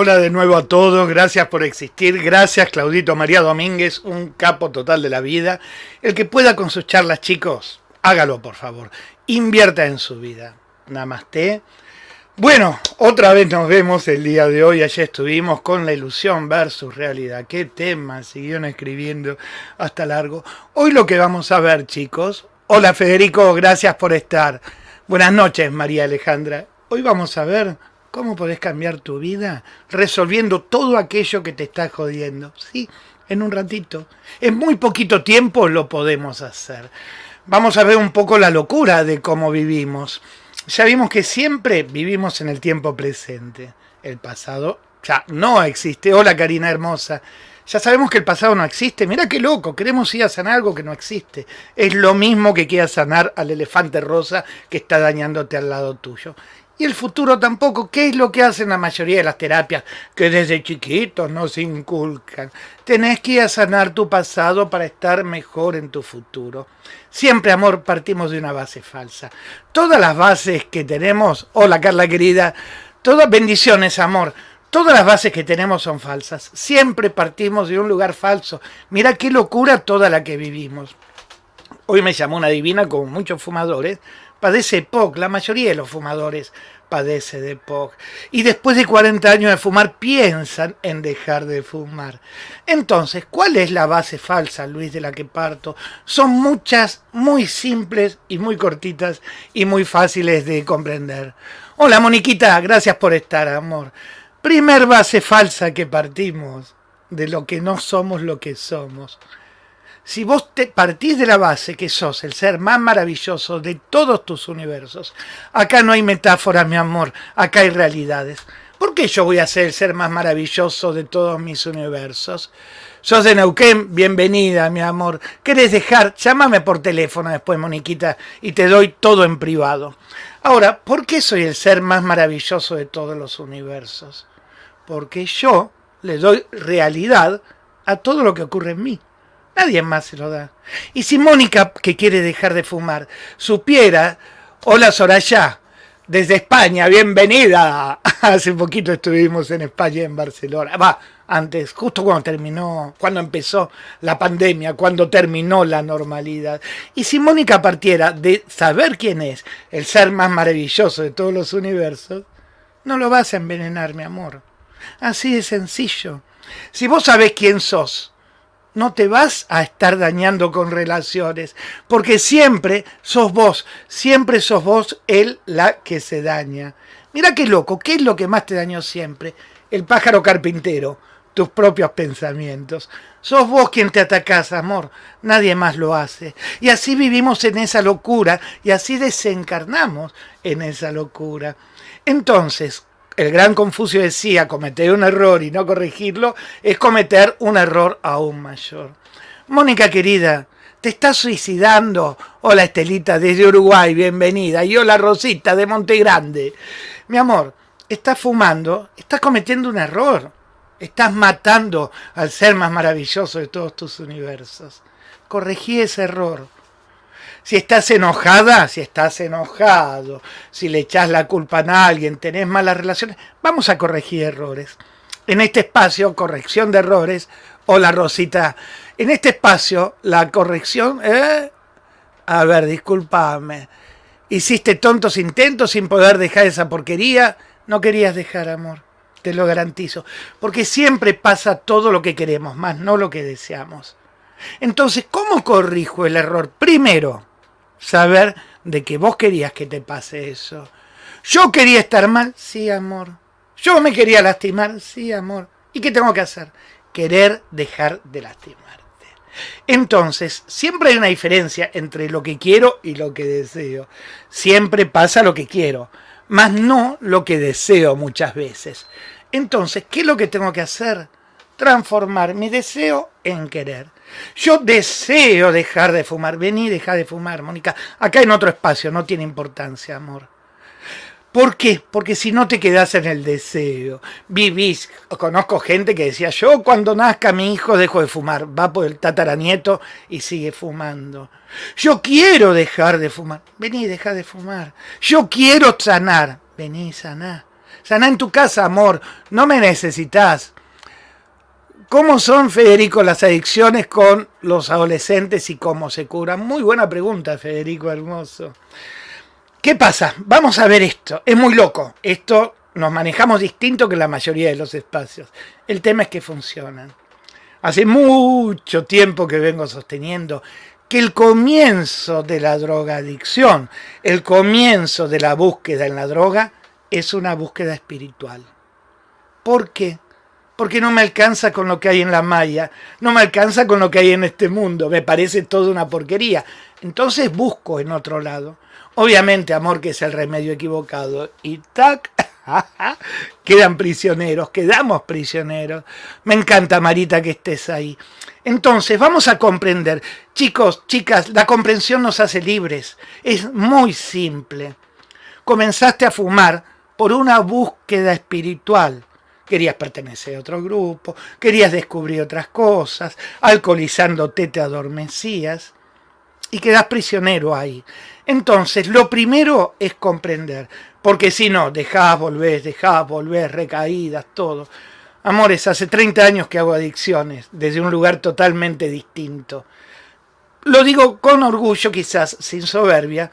Hola de nuevo a todos, gracias por existir, gracias Claudito María Domínguez, un capo total de la vida. El que pueda con sus charlas, chicos, hágalo por favor, invierta en su vida. Namaste. Bueno, otra vez nos vemos el día de hoy. Ayer estuvimos con la ilusión versus realidad. Qué tema, siguieron escribiendo hasta largo. Hoy lo que vamos a ver, chicos. Hola Federico, gracias por estar. Buenas noches, María Alejandra. Hoy vamos a ver ¿Cómo podés cambiar tu vida resolviendo todo aquello que te está jodiendo? Sí, en un ratito. En muy poquito tiempo lo podemos hacer. Vamos a ver un poco la locura de cómo vivimos. Ya vimos que siempre vivimos en el tiempo presente. El pasado ya no existe. Hola Karina hermosa. Ya sabemos que el pasado no existe. Mira qué loco, queremos ir a sanar algo que no existe. Es lo mismo que quieras sanar al elefante rosa que está dañándote al lado tuyo y el futuro tampoco, que es lo que hacen la mayoría de las terapias que desde chiquitos nos inculcan. Tenés que ir a sanar tu pasado para estar mejor en tu futuro. Siempre, amor, partimos de una base falsa. Todas las bases que tenemos, hola Carla querida, todas bendiciones, amor. Todas las bases que tenemos son falsas. Siempre partimos de un lugar falso. Mira qué locura toda la que vivimos. Hoy me llamó una divina con muchos fumadores padece POC, la mayoría de los fumadores padece de POC. Y después de 40 años de fumar piensan en dejar de fumar. Entonces, ¿cuál es la base falsa, Luis, de la que parto? Son muchas, muy simples y muy cortitas y muy fáciles de comprender. Hola, Moniquita, gracias por estar, amor. Primer base falsa que partimos de lo que no somos lo que somos si vos te partís de la base que sos el ser más maravilloso de todos tus universos, acá no hay metáforas, mi amor, acá hay realidades. ¿Por qué yo voy a ser el ser más maravilloso de todos mis universos? Sos de Neuquén, bienvenida, mi amor. ¿Querés dejar? Llámame por teléfono después, Moniquita, y te doy todo en privado. Ahora, ¿por qué soy el ser más maravilloso de todos los universos? Porque yo le doy realidad a todo lo que ocurre en mí. Nadie más se lo da. Y si Mónica, que quiere dejar de fumar, supiera, hola Soraya, desde España, bienvenida. Hace poquito estuvimos en España, en Barcelona. Va, antes, justo cuando terminó, cuando empezó la pandemia, cuando terminó la normalidad. Y si Mónica partiera de saber quién es el ser más maravilloso de todos los universos, no lo vas a envenenar, mi amor. Así de sencillo. Si vos sabés quién sos, no te vas a estar dañando con relaciones, porque siempre sos vos, siempre sos vos el la que se daña. Mira qué loco, ¿qué es lo que más te dañó siempre? El pájaro carpintero, tus propios pensamientos. Sos vos quien te atacás, amor, nadie más lo hace. Y así vivimos en esa locura y así desencarnamos en esa locura. Entonces, el gran Confucio decía, cometer un error y no corregirlo es cometer un error aún mayor. Mónica querida, te estás suicidando. Hola Estelita desde Uruguay, bienvenida. Y hola Rosita de Monte Grande. Mi amor, estás fumando, estás cometiendo un error. Estás matando al ser más maravilloso de todos tus universos. Corregí ese error si estás enojada, si estás enojado, si le echas la culpa a alguien, tenés malas relaciones, vamos a corregir errores. En este espacio, corrección de errores, hola Rosita, en este espacio la corrección, eh, a ver, discúlpame, hiciste tontos intentos sin poder dejar esa porquería, no querías dejar amor, te lo garantizo, porque siempre pasa todo lo que queremos, más no lo que deseamos. Entonces, ¿cómo corrijo el error? Primero, saber de que vos querías que te pase eso. Yo quería estar mal, sí, amor. Yo me quería lastimar, sí, amor. ¿Y qué tengo que hacer? Querer dejar de lastimarte. Entonces, siempre hay una diferencia entre lo que quiero y lo que deseo. Siempre pasa lo que quiero, más no lo que deseo muchas veces. Entonces, ¿qué es lo que tengo que hacer? transformar mi deseo en querer. Yo deseo dejar de fumar. Vení, deja de fumar, Mónica. Acá en otro espacio, no tiene importancia, amor. ¿Por qué? Porque si no te quedas en el deseo, vivís. Conozco gente que decía, yo cuando nazca mi hijo dejo de fumar, va por el tataranieto y sigue fumando. Yo quiero dejar de fumar, vení, deja de fumar. Yo quiero sanar, vení, saná. Saná en tu casa, amor, no me necesitas. ¿Cómo son, Federico, las adicciones con los adolescentes y cómo se curan? Muy buena pregunta, Federico Hermoso. ¿Qué pasa? Vamos a ver esto. Es muy loco. Esto nos manejamos distinto que la mayoría de los espacios. El tema es que funcionan. Hace mucho tiempo que vengo sosteniendo que el comienzo de la drogadicción, el comienzo de la búsqueda en la droga, es una búsqueda espiritual. ¿Por qué? porque no me alcanza con lo que hay en la malla, no me alcanza con lo que hay en este mundo, me parece toda una porquería. Entonces busco en otro lado. Obviamente, amor que es el remedio equivocado. Y tac, quedan prisioneros, quedamos prisioneros. Me encanta, Marita, que estés ahí. Entonces, vamos a comprender. Chicos, chicas, la comprensión nos hace libres. Es muy simple. Comenzaste a fumar por una búsqueda espiritual querías pertenecer a otro grupo, querías descubrir otras cosas, alcoholizándote te adormecías y quedas prisionero ahí. Entonces, lo primero es comprender, porque si no, dejás, volvés, dejás, volvés, recaídas, todo. Amores, hace 30 años que hago adicciones, desde un lugar totalmente distinto. Lo digo con orgullo, quizás sin soberbia,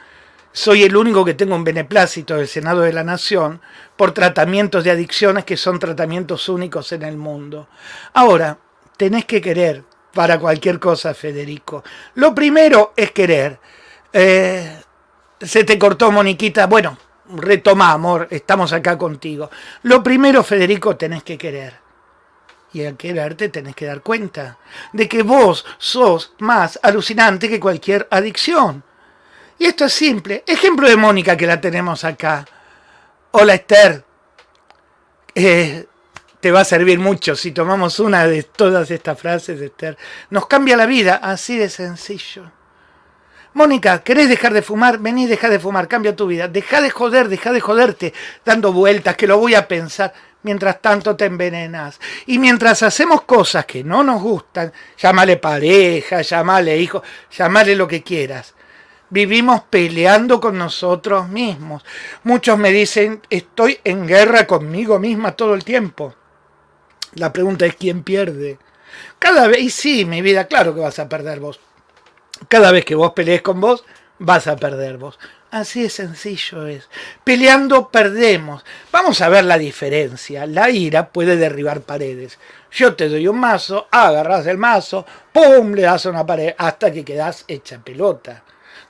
soy el único que tengo un beneplácito del Senado de la Nación por tratamientos de adicciones que son tratamientos únicos en el mundo. Ahora, tenés que querer para cualquier cosa, Federico. Lo primero es querer. Eh, se te cortó, Moniquita. Bueno, retoma, amor, estamos acá contigo. Lo primero, Federico, tenés que querer. Y al quererte tenés que dar cuenta de que vos sos más alucinante que cualquier adicción. Y esto es simple. Ejemplo de Mónica que la tenemos acá. Hola Esther. Eh, te va a servir mucho si tomamos una de todas estas frases, Esther. Nos cambia la vida, así de sencillo. Mónica, ¿querés dejar de fumar? Vení, deja de fumar, cambia tu vida. Deja de joder, deja de joderte, dando vueltas, que lo voy a pensar. Mientras tanto te envenenas. Y mientras hacemos cosas que no nos gustan, llámale pareja, llámale hijo, llámale lo que quieras vivimos peleando con nosotros mismos. Muchos me dicen, estoy en guerra conmigo misma todo el tiempo. La pregunta es quién pierde. Cada vez, y sí, mi vida, claro que vas a perder vos. Cada vez que vos pelees con vos, vas a perder vos. Así de sencillo es. Peleando perdemos. Vamos a ver la diferencia. La ira puede derribar paredes. Yo te doy un mazo, agarras el mazo, ¡pum! le das a una pared hasta que quedas hecha pelota.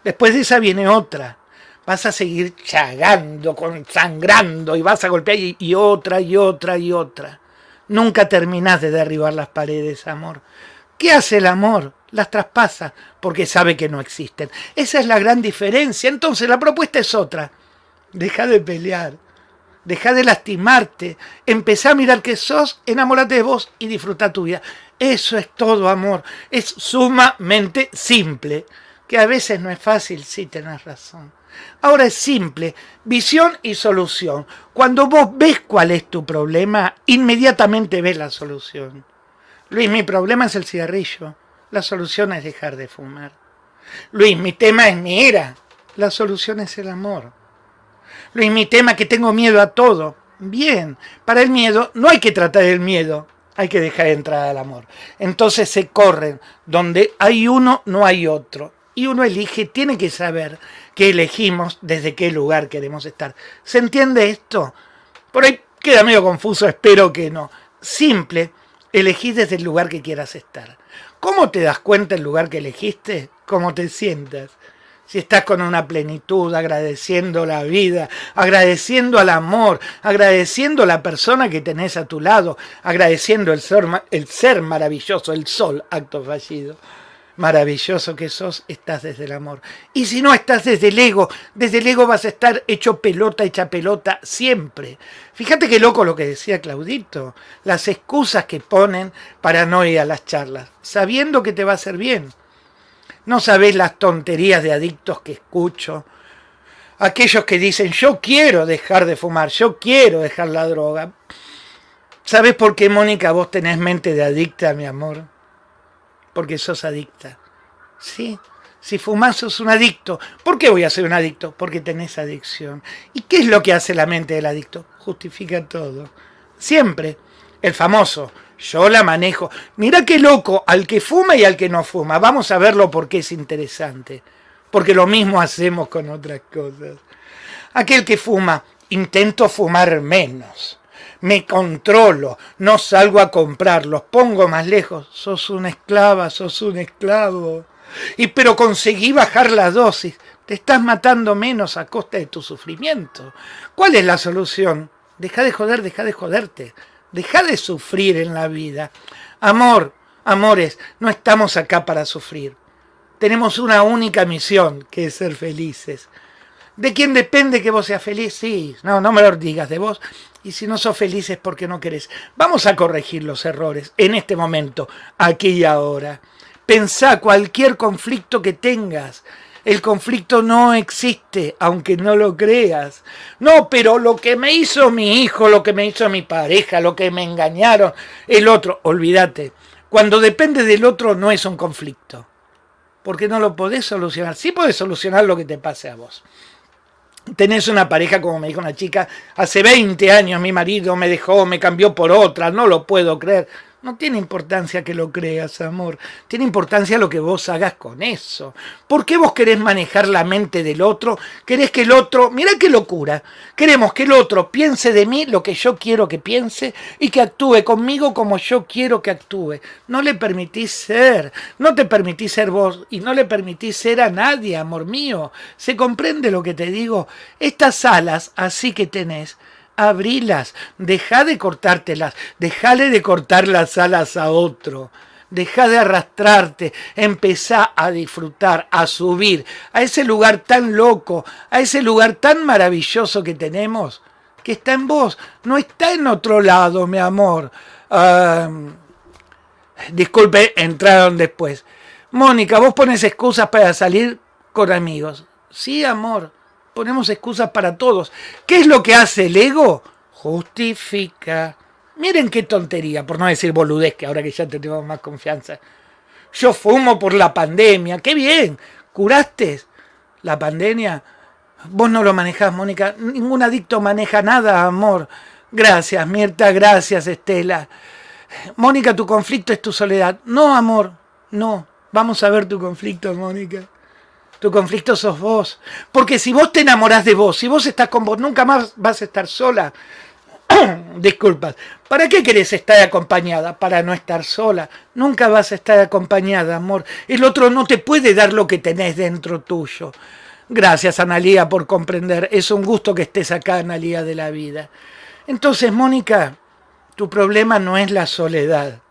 Después de esa viene otra. Vas a seguir chagando, sangrando y vas a golpear y, otra y otra y otra. Nunca terminás de derribar las paredes, amor. ¿Qué hace el amor? Las traspasa porque sabe que no existen. Esa es la gran diferencia. Entonces la propuesta es otra. Deja de pelear, deja de lastimarte, empezá a mirar que sos, enamorate de vos y disfruta tu vida. Eso es todo amor. Es sumamente simple que a veces no es fácil, si tenés razón. Ahora es simple, visión y solución. Cuando vos ves cuál es tu problema, inmediatamente ves la solución. Luis, mi problema es el cigarrillo. La solución es dejar de fumar. Luis, mi tema es mi era, La solución es el amor. Luis, mi tema es que tengo miedo a todo. Bien, para el miedo no hay que tratar el miedo, hay que dejar entrar al amor. Entonces se corren, donde hay uno no hay otro y uno elige, tiene que saber que elegimos desde qué lugar queremos estar. ¿Se entiende esto? Por ahí queda medio confuso, espero que no. Simple, elegís desde el lugar que quieras estar. ¿Cómo te das cuenta el lugar que elegiste? ¿Cómo te sientes? Si estás con una plenitud, agradeciendo la vida, agradeciendo al amor, agradeciendo a la persona que tenés a tu lado, agradeciendo el ser, el ser maravilloso, el sol, acto fallido maravilloso que sos, estás desde el amor. Y si no estás desde el ego, desde el ego vas a estar hecho pelota, hecha pelota siempre. Fíjate qué loco lo que decía Claudito, las excusas que ponen para no ir a las charlas, sabiendo que te va a hacer bien. No sabés las tonterías de adictos que escucho. Aquellos que dicen, yo quiero dejar de fumar, yo quiero dejar la droga. ...sabés por qué, Mónica, vos tenés mente de adicta, mi amor? porque sos adicta. ¿Sí? Si fumás sos un adicto. ¿Por qué voy a ser un adicto? Porque tenés adicción. ¿Y qué es lo que hace la mente del adicto? Justifica todo. Siempre. El famoso, yo la manejo. Mirá qué loco, al que fuma y al que no fuma. Vamos a verlo porque es interesante. Porque lo mismo hacemos con otras cosas. Aquel que fuma, intento fumar menos me controlo, no salgo a comprarlos, pongo más lejos. Sos una esclava, sos un esclavo. Y pero conseguí bajar la dosis. Te estás matando menos a costa de tu sufrimiento. ¿Cuál es la solución? Deja de joder, deja de joderte. Deja de sufrir en la vida. Amor, amores, no estamos acá para sufrir. Tenemos una única misión, que es ser felices. ¿De quién depende que vos seas feliz? Sí, no, no me lo digas de vos. Y si no sos feliz es porque no querés. Vamos a corregir los errores en este momento, aquí y ahora. Pensá cualquier conflicto que tengas. El conflicto no existe, aunque no lo creas. No, pero lo que me hizo mi hijo, lo que me hizo mi pareja, lo que me engañaron, el otro, olvídate. Cuando depende del otro no es un conflicto, porque no lo podés solucionar. Sí podés solucionar lo que te pase a vos tenés una pareja, como me dijo una chica, hace 20 años mi marido me dejó, me cambió por otra, no lo puedo creer. No tiene importancia que lo creas, amor. Tiene importancia lo que vos hagas con eso. ¿Por qué vos querés manejar la mente del otro? ¿Querés que el otro... Mira qué locura. Queremos que el otro piense de mí lo que yo quiero que piense y que actúe conmigo como yo quiero que actúe. No le permitís ser. No te permitís ser vos y no le permitís ser a nadie, amor mío. ¿Se comprende lo que te digo? Estas alas así que tenés abrilas, deja de cortártelas, dejale de cortar las alas a otro. Deja de arrastrarte, empezá a disfrutar, a subir a ese lugar tan loco, a ese lugar tan maravilloso que tenemos, que está en vos, no está en otro lado, mi amor. disculpe, entraron después. Mónica, vos pones excusas para salir con amigos. Sí, amor, ponemos excusas para todos. ¿Qué es lo que hace el ego? Justifica. Miren qué tontería, por no decir boludez, que ahora que ya te más confianza. Yo fumo por la pandemia, qué bien. ¿Curaste la pandemia? Vos no lo manejás, Mónica. Ningún adicto maneja nada, amor. Gracias, Mirta, gracias, Estela. Mónica, tu conflicto es tu soledad. No, amor, no. Vamos a ver tu conflicto, Mónica. Tu conflicto sos vos. Porque si vos te enamorás de vos, si vos estás con vos, nunca más vas a estar sola. Disculpas. ¿Para qué querés estar acompañada? Para no estar sola. Nunca vas a estar acompañada, amor. El otro no te puede dar lo que tenés dentro tuyo. Gracias, Analía, por comprender. Es un gusto que estés acá, Analía, de la vida. Entonces, Mónica, tu problema no es la soledad.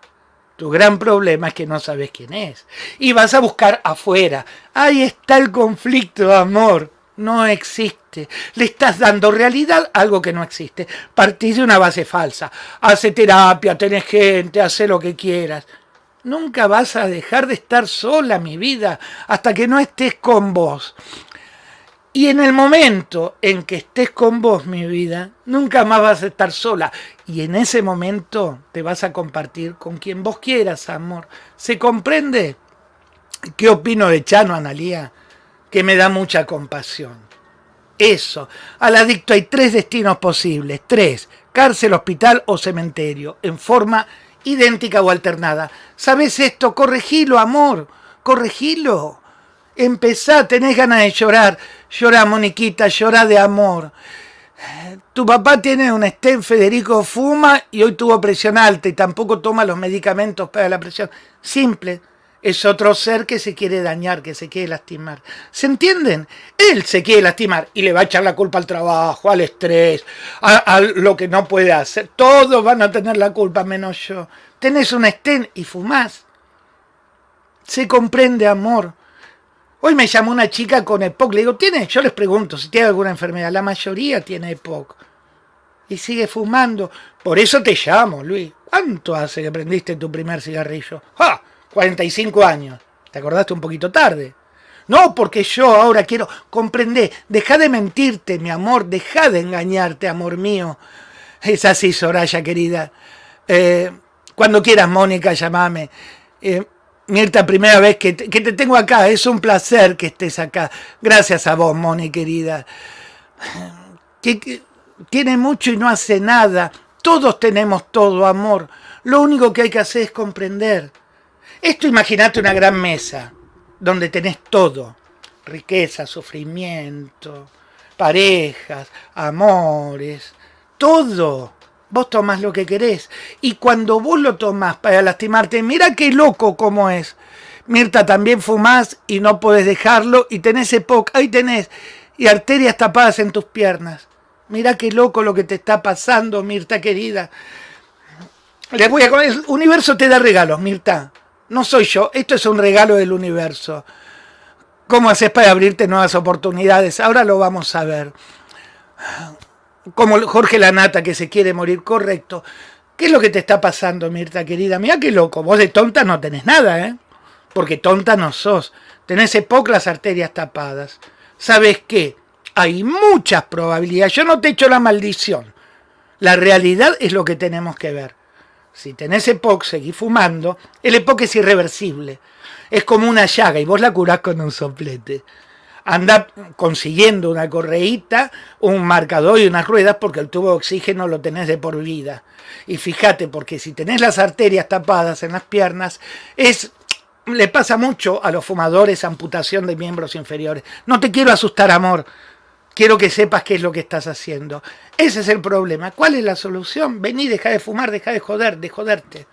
Tu gran problema es que no sabes quién es. Y vas a buscar afuera. Ahí está el conflicto, amor. No existe. Le estás dando realidad algo que no existe. Partís de una base falsa. Hace terapia, tenés gente, hace lo que quieras. Nunca vas a dejar de estar sola, mi vida, hasta que no estés con vos. Y en el momento en que estés con vos, mi vida, nunca más vas a estar sola. Y en ese momento te vas a compartir con quien vos quieras, amor. ¿Se comprende? ¿Qué opino de Chano Analía? Que me da mucha compasión. Eso. Al adicto hay tres destinos posibles. Tres. Cárcel, hospital o cementerio. En forma idéntica o alternada. ¿Sabes esto? Corregilo, amor. Corregilo. Empezá, tenés ganas de llorar Llora, Moniquita, llora de amor. Tu papá tiene un estén, Federico fuma y hoy tuvo presión alta y tampoco toma los medicamentos para la presión. Simple. Es otro ser que se quiere dañar, que se quiere lastimar. ¿Se entienden? Él se quiere lastimar y le va a echar la culpa al trabajo, al estrés, a, lo que no puede hacer. Todos van a tener la culpa menos yo. Tenés un estén y fumás. Se comprende amor. Hoy me llamó una chica con EPOC, le digo, ¿tiene? Yo les pregunto si tiene alguna enfermedad, la mayoría tiene EPOC. Y sigue fumando. Por eso te llamo, Luis. ¿Cuánto hace que prendiste tu primer cigarrillo? ¡Ja! 45 años. ¿Te acordaste un poquito tarde? No, porque yo ahora quiero comprender. Deja de mentirte, mi amor. Deja de engañarte, amor mío. Es así, Soraya querida. Eh, cuando quieras, Mónica, llámame. Eh, Mirta, primera vez que te, tengo acá, es un placer que estés acá. Gracias a vos, Moni, querida. Que, tiene mucho y no hace nada. Todos tenemos todo, amor. Lo único que hay que hacer es comprender. Esto imagínate una gran mesa, donde tenés todo. Riqueza, sufrimiento, parejas, amores, todo vos tomás lo que querés. Y cuando vos lo tomás para lastimarte, mira qué loco como es. Mirta, también fumás y no podés dejarlo y tenés EPOC, ahí tenés, y arterias tapadas en tus piernas. Mira qué loco lo que te está pasando, Mirta querida. Les El universo te da regalos, Mirta. No soy yo. Esto es un regalo del universo. ¿Cómo haces para abrirte nuevas oportunidades? Ahora lo vamos a ver como Jorge Lanata que se quiere morir, correcto. ¿Qué es lo que te está pasando, Mirta, querida? Mira qué loco, vos de tonta no tenés nada, ¿eh? Porque tonta no sos. Tenés EPOC las arterias tapadas. ¿Sabes qué? Hay muchas probabilidades. Yo no te echo la maldición. La realidad es lo que tenemos que ver. Si tenés EPOC, seguís fumando. El EPOC es irreversible. Es como una llaga y vos la curás con un soplete anda consiguiendo una correíta, un marcador y unas ruedas porque el tubo de oxígeno lo tenés de por vida. Y fíjate, porque si tenés las arterias tapadas en las piernas, es le pasa mucho a los fumadores amputación de miembros inferiores. No te quiero asustar, amor. Quiero que sepas qué es lo que estás haciendo. Ese es el problema. ¿Cuál es la solución? Vení, deja de fumar, deja de joder, de joderte.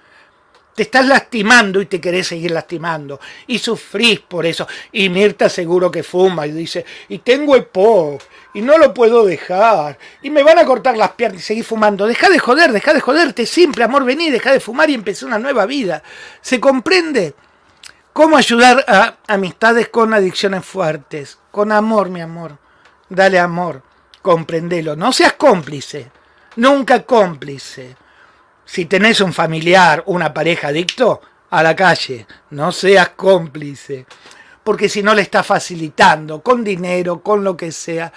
Te estás lastimando y te querés seguir lastimando. Y sufrís por eso. Y Mirta seguro que fuma y dice, y tengo el pop, y no lo puedo dejar. Y me van a cortar las piernas y seguir fumando. Deja de joder, deja de joderte. Simple, amor, vení, deja de fumar y empecé una nueva vida. ¿Se comprende? ¿Cómo ayudar a amistades con adicciones fuertes? Con amor, mi amor. Dale amor. Comprendelo. No seas cómplice. Nunca cómplice si tenés un familiar, una pareja adicto, a la calle, no seas cómplice, porque si no le estás facilitando con dinero, con lo que sea.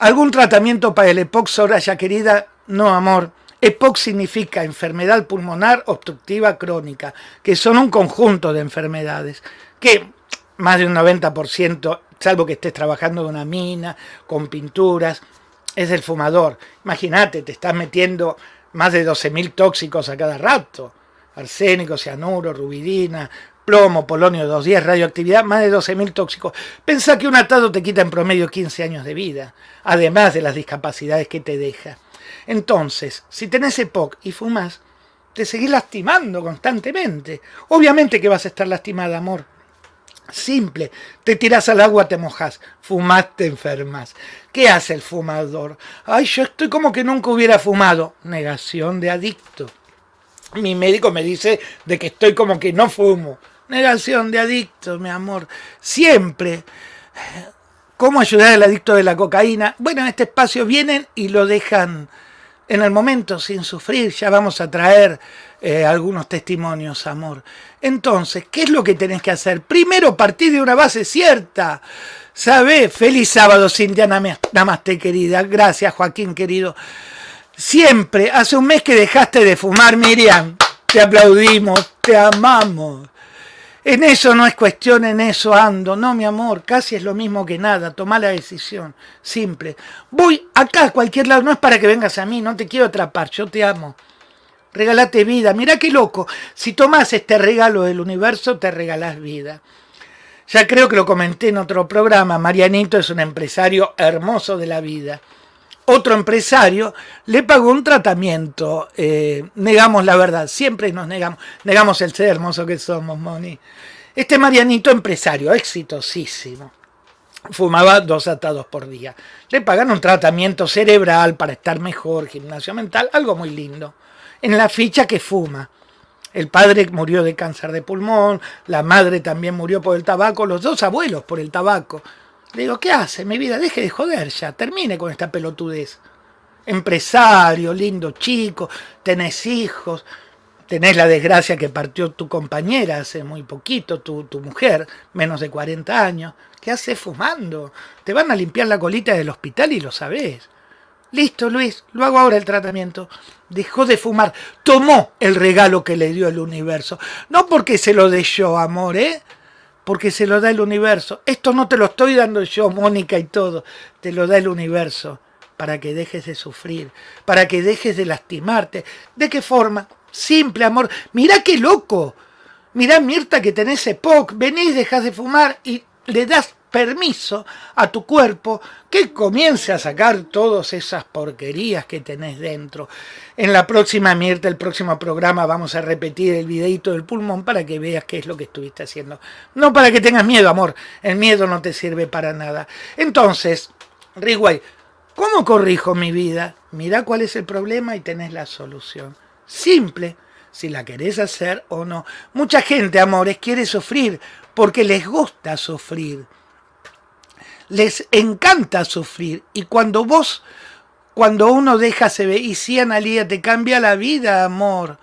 Algún tratamiento para el EPOX, ya querida, no amor. EPOC significa enfermedad pulmonar obstructiva crónica, que son un conjunto de enfermedades que más de un 90%, salvo que estés trabajando en una mina, con pinturas, es el fumador. Imagínate, te estás metiendo más de 12.000 tóxicos a cada rato. Arsénico, cianuro, rubidina, plomo, polonio 210, radioactividad, más de 12.000 tóxicos. Pensá que un atado te quita en promedio 15 años de vida, además de las discapacidades que te deja. Entonces, si tenés EPOC y fumás, te seguís lastimando constantemente. Obviamente que vas a estar lastimada, amor. Simple, te tiras al agua, te mojas, fumas te enfermas. ¿Qué hace el fumador? Ay, yo estoy como que nunca hubiera fumado. Negación de adicto. Mi médico me dice de que estoy como que no fumo. Negación de adicto, mi amor. Siempre. ¿Cómo ayudar al adicto de la cocaína? Bueno, en este espacio vienen y lo dejan en el momento sin sufrir, ya vamos a traer eh, algunos testimonios, amor. Entonces, ¿qué es lo que tenés que hacer? Primero, partir de una base cierta. ¿Sabés? Feliz sábado, Cintia Namaste, querida. Gracias, Joaquín, querido. Siempre, hace un mes que dejaste de fumar, Miriam. Te aplaudimos, te amamos. En eso no es cuestión, en eso ando. No, mi amor, casi es lo mismo que nada. Toma la decisión, simple. Voy acá a cualquier lado, no es para que vengas a mí, no te quiero atrapar, yo te amo. Regalate vida. mira qué loco, si tomas este regalo del universo, te regalás vida. Ya creo que lo comenté en otro programa, Marianito es un empresario hermoso de la vida otro empresario le pagó un tratamiento. Eh, negamos la verdad, siempre nos negamos, negamos el ser hermoso que somos, Moni. Este Marianito empresario, exitosísimo, fumaba dos atados por día. Le pagan un tratamiento cerebral para estar mejor, gimnasio mental, algo muy lindo. En la ficha que fuma. El padre murió de cáncer de pulmón, la madre también murió por el tabaco, los dos abuelos por el tabaco. Le digo, ¿qué hace? Mi vida, deje de joder ya, termine con esta pelotudez. Empresario, lindo chico, tenés hijos, tenés la desgracia que partió tu compañera hace muy poquito, tu, tu mujer, menos de 40 años. ¿Qué haces fumando? Te van a limpiar la colita del hospital y lo sabés. Listo, Luis, lo hago ahora el tratamiento. Dejó de fumar, tomó el regalo que le dio el universo. No porque se lo dé yo, amor, ¿eh? porque se lo da el universo. Esto no te lo estoy dando yo, Mónica y todo, te lo da el universo para que dejes de sufrir, para que dejes de lastimarte. ¿De qué forma? Simple amor. Mirá qué loco. Mirá Mirta que tenés EPOC, venís, dejás de fumar y le das permiso a tu cuerpo que comience a sacar todas esas porquerías que tenés dentro. En la próxima mierda, el próximo programa, vamos a repetir el videito del pulmón para que veas qué es lo que estuviste haciendo. No para que tengas miedo, amor. El miedo no te sirve para nada. Entonces, Rigway, ¿cómo corrijo mi vida? Mirá cuál es el problema y tenés la solución. Simple si la querés hacer o no. Mucha gente, amores, quiere sufrir porque les gusta sufrir les encanta sufrir. Y cuando vos, cuando uno deja se ve, y si Analia te cambia la vida, amor.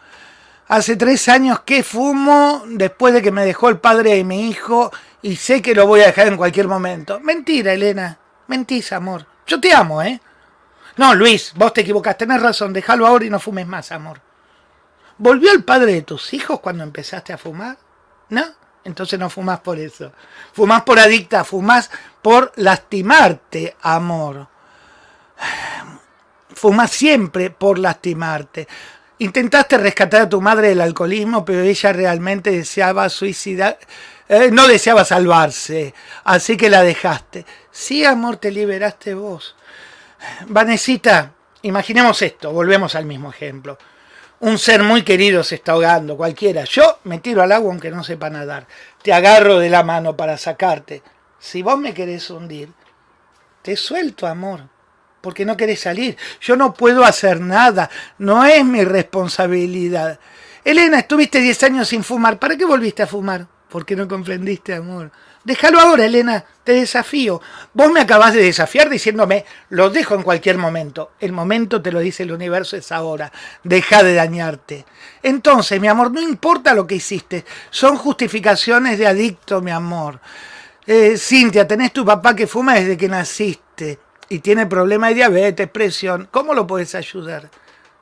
Hace tres años que fumo después de que me dejó el padre de mi hijo y sé que lo voy a dejar en cualquier momento. Mentira, Elena. Mentís, amor. Yo te amo, ¿eh? No, Luis, vos te equivocás, tenés razón, déjalo ahora y no fumes más, amor. ¿Volvió el padre de tus hijos cuando empezaste a fumar? ¿No? entonces no fumas por eso. Fumas por adicta, fumas por lastimarte, amor. Fumas siempre por lastimarte. Intentaste rescatar a tu madre del alcoholismo, pero ella realmente deseaba suicidar, eh, no deseaba salvarse, así que la dejaste. Sí, amor, te liberaste vos. Vanesita, imaginemos esto, volvemos al mismo ejemplo un ser muy querido se está ahogando, cualquiera. Yo me tiro al agua aunque no sepa nadar. Te agarro de la mano para sacarte. Si vos me querés hundir, te suelto, amor, porque no querés salir. Yo no puedo hacer nada. No es mi responsabilidad. Elena, estuviste 10 años sin fumar. ¿Para qué volviste a fumar? Porque no comprendiste, amor. Déjalo ahora, Elena, te desafío. Vos me acabás de desafiar diciéndome, lo dejo en cualquier momento. El momento, te lo dice el universo, es ahora. Deja de dañarte. Entonces, mi amor, no importa lo que hiciste, son justificaciones de adicto, mi amor. Eh, Cintia, tenés tu papá que fuma desde que naciste y tiene problemas de diabetes, presión. ¿Cómo lo puedes ayudar?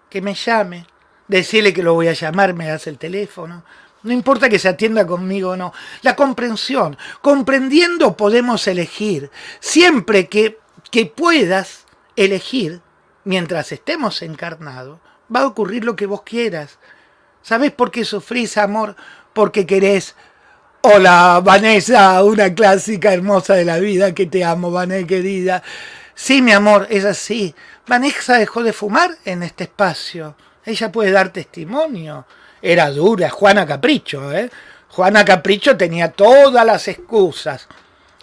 Que me llame. Decirle que lo voy a llamar, me das el teléfono. No importa que se atienda conmigo o no. La comprensión. Comprendiendo podemos elegir. Siempre que, que puedas elegir, mientras estemos encarnados, va a ocurrir lo que vos quieras. ¿Sabés por qué sufrís, amor? Porque querés. Hola, Vanessa, una clásica hermosa de la vida, que te amo, Vanessa querida. Sí, mi amor, es así. Vanessa dejó de fumar en este espacio. Ella puede dar testimonio era dura, Juana Capricho, ¿eh? Juana Capricho tenía todas las excusas.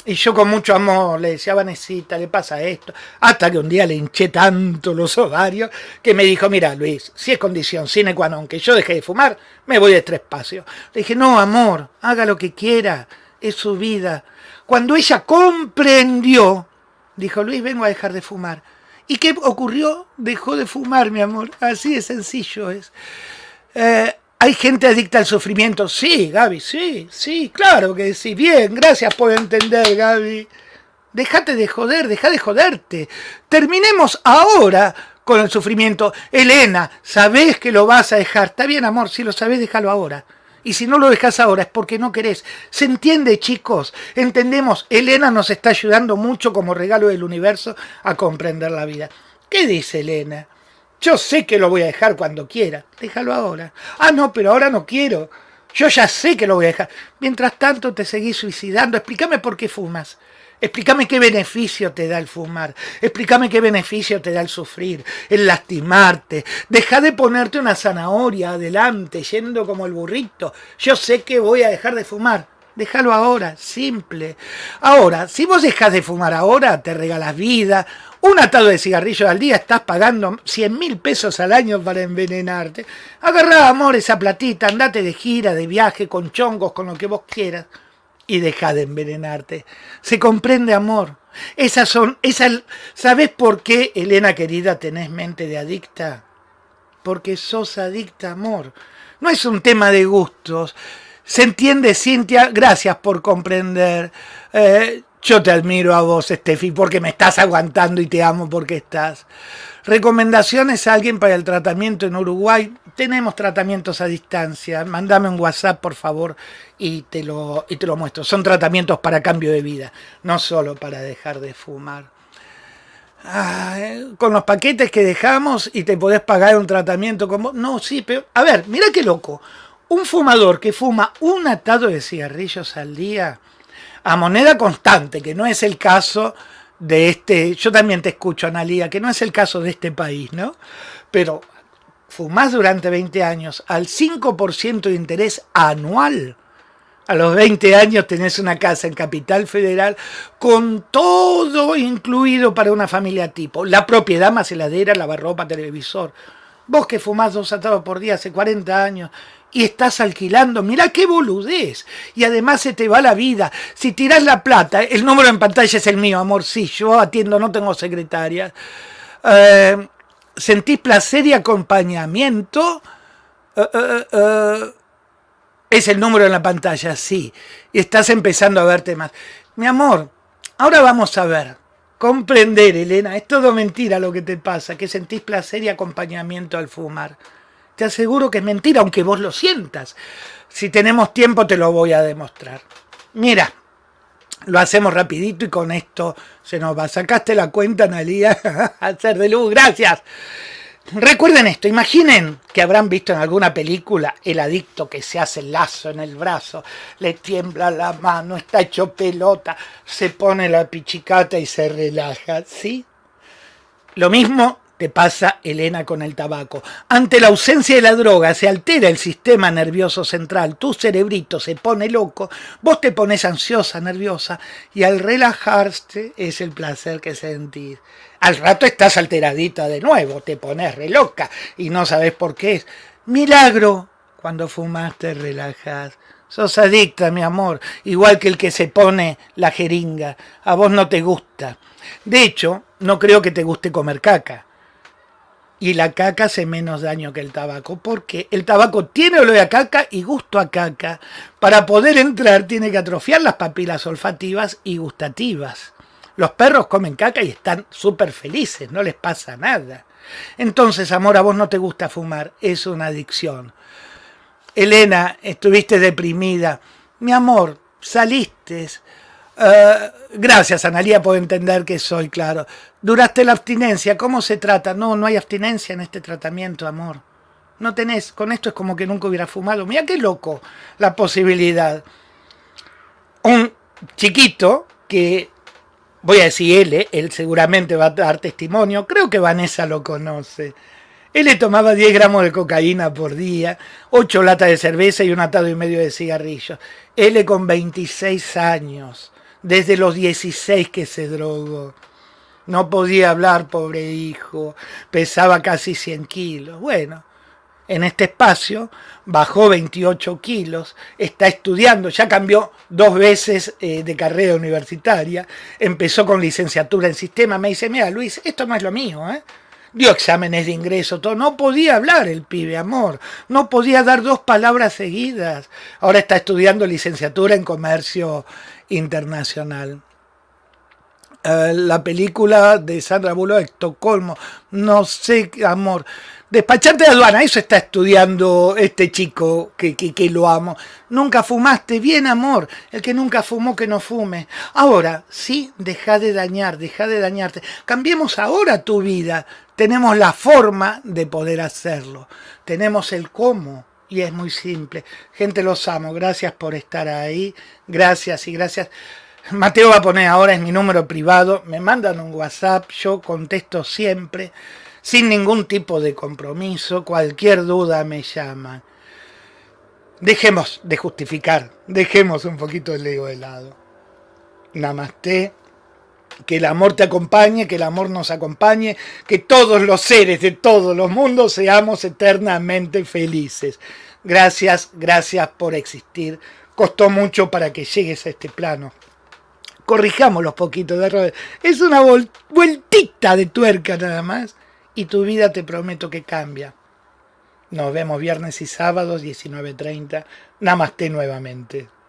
Y yo con mucho amor le decía, Vanesita, le pasa esto. Hasta que un día le hinché tanto los ovarios que me dijo, mira Luis, si es condición sine qua non que yo deje de fumar, me voy de tres pasos. Le dije, no, amor, haga lo que quiera, es su vida. Cuando ella comprendió, dijo, Luis, vengo a dejar de fumar. ¿Y qué ocurrió? Dejó de fumar, mi amor. Así de sencillo es. Eh, hay gente adicta al sufrimiento. Sí, Gaby, sí, sí, claro que sí. Bien, gracias por entender, Gaby. Déjate de joder, deja de joderte. Terminemos ahora con el sufrimiento. Elena, Sabes que lo vas a dejar. Está bien, amor, si lo sabes, déjalo ahora. Y si no lo dejas ahora es porque no querés. ¿Se entiende, chicos? Entendemos, Elena nos está ayudando mucho como regalo del universo a comprender la vida. ¿Qué dice Elena? Yo sé que lo voy a dejar cuando quiera. Déjalo ahora. Ah, no, pero ahora no quiero. Yo ya sé que lo voy a dejar. Mientras tanto te seguís suicidando. Explícame por qué fumas. Explícame qué beneficio te da el fumar. Explícame qué beneficio te da el sufrir, el lastimarte. Deja de ponerte una zanahoria adelante, yendo como el burrito. Yo sé que voy a dejar de fumar. Déjalo ahora, simple. Ahora, si vos dejas de fumar ahora, te regalas vida. Un atado de cigarrillos al día estás pagando 100 mil pesos al año para envenenarte. Agarrá, amor, esa platita, andate de gira, de viaje, con chongos, con lo que vos quieras. Y deja de envenenarte. Se comprende, amor. Esas son, esas, ¿sabes por qué, Elena querida, tenés mente de adicta? Porque sos adicta, amor. No es un tema de gustos. Se entiende, Cintia. Gracias por comprender. Eh, yo te admiro a vos, Steffi, porque me estás aguantando y te amo porque estás. Recomendaciones a alguien para el tratamiento en Uruguay. Tenemos tratamientos a distancia. Mándame un WhatsApp, por favor, y te lo, y te lo muestro. Son tratamientos para cambio de vida, no solo para dejar de fumar. Ah, eh, con los paquetes que dejamos y te podés pagar un tratamiento como... No, sí, pero... A ver, mira qué loco un fumador que fuma un atado de cigarrillos al día a moneda constante, que no es el caso de este, yo también te escucho, Analía, que no es el caso de este país, ¿no? Pero fumás durante 20 años al 5% de interés anual. A los 20 años tenés una casa en Capital Federal con todo incluido para una familia tipo. La propiedad más heladera, lavarropa, televisor. Vos que fumás dos atados por día hace 40 años, y estás alquilando. mira qué boludez. Y además se te va la vida. Si tirás la plata, el número en pantalla es el mío, amor. Sí, yo atiendo, no tengo secretaria. Eh, sentís placer y acompañamiento. Eh, eh, es el número en la pantalla, sí. Y estás empezando a verte más. Mi amor, ahora vamos a ver. Comprender, Elena, es todo mentira lo que te pasa, que sentís placer y acompañamiento al fumar. Te aseguro que es mentira, aunque vos lo sientas. Si tenemos tiempo te lo voy a demostrar. Mira, lo hacemos rapidito y con esto se nos va. Sacaste la cuenta, Analia, hacer de luz, gracias. Recuerden esto, imaginen que habrán visto en alguna película el adicto que se hace el lazo en el brazo, le tiembla la mano, está hecho pelota, se pone la pichicata y se relaja, ¿sí? Lo mismo te pasa Elena con el tabaco. Ante la ausencia de la droga se altera el sistema nervioso central, tu cerebrito se pone loco, vos te pones ansiosa, nerviosa, y al relajarte es el placer que sentís. Al rato estás alteradita de nuevo, te pones re loca y no sabes por qué es. Milagro, cuando fumas te relajas. Sos adicta, mi amor, igual que el que se pone la jeringa. A vos no te gusta. De hecho, no creo que te guste comer caca y la caca hace menos daño que el tabaco, porque el tabaco tiene olor a caca y gusto a caca. Para poder entrar tiene que atrofiar las papilas olfativas y gustativas. Los perros comen caca y están súper felices, no les pasa nada. Entonces, amor, a vos no te gusta fumar, es una adicción. Elena, estuviste deprimida. Mi amor, saliste, eh, gracias, Analía, por entender que soy claro. Duraste la abstinencia, ¿cómo se trata? No, no hay abstinencia en este tratamiento, amor. No tenés, con esto es como que nunca hubiera fumado. Mira qué loco la posibilidad. Un chiquito que, voy a decir él, eh, él seguramente va a dar testimonio, creo que Vanessa lo conoce. Él le tomaba 10 gramos de cocaína por día, 8 latas de cerveza y un atado y medio de cigarrillos. Él con 26 años desde los 16 que se drogó. No podía hablar, pobre hijo, pesaba casi 100 kilos. Bueno, en este espacio bajó 28 kilos, está estudiando, ya cambió dos veces eh, de carrera universitaria, empezó con licenciatura en sistema, me dice, mira Luis, esto no es lo mío, ¿eh? dio exámenes de ingreso, todo. No podía hablar el pibe, amor. No podía dar dos palabras seguidas. Ahora está estudiando licenciatura en comercio internacional. Eh, la película de Sandra Bullock, Estocolmo, no sé, amor. Despacharte de aduana, eso está estudiando este chico que, que, lo amo. Nunca fumaste, bien amor. El que nunca fumó, que no fume. Ahora, sí, deja de dañar, deja de dañarte. Cambiemos ahora tu vida. Tenemos la forma de poder hacerlo. Tenemos el cómo y es muy simple. Gente, los amo. Gracias por estar ahí. Gracias y gracias. Mateo va a poner ahora es mi número privado. Me mandan un WhatsApp. Yo contesto siempre. Sin ningún tipo de compromiso. Cualquier duda me llaman. Dejemos de justificar. Dejemos un poquito el ego de lado. Namaste que el amor te acompañe, que el amor nos acompañe, que todos los seres de todos los mundos seamos eternamente felices. Gracias, gracias por existir. Costó mucho para que llegues a este plano. Corrijamos los poquitos de errores. Es una vueltita de tuerca nada más y tu vida te prometo que cambia. Nos vemos viernes y sábados 19.30. Namaste nuevamente.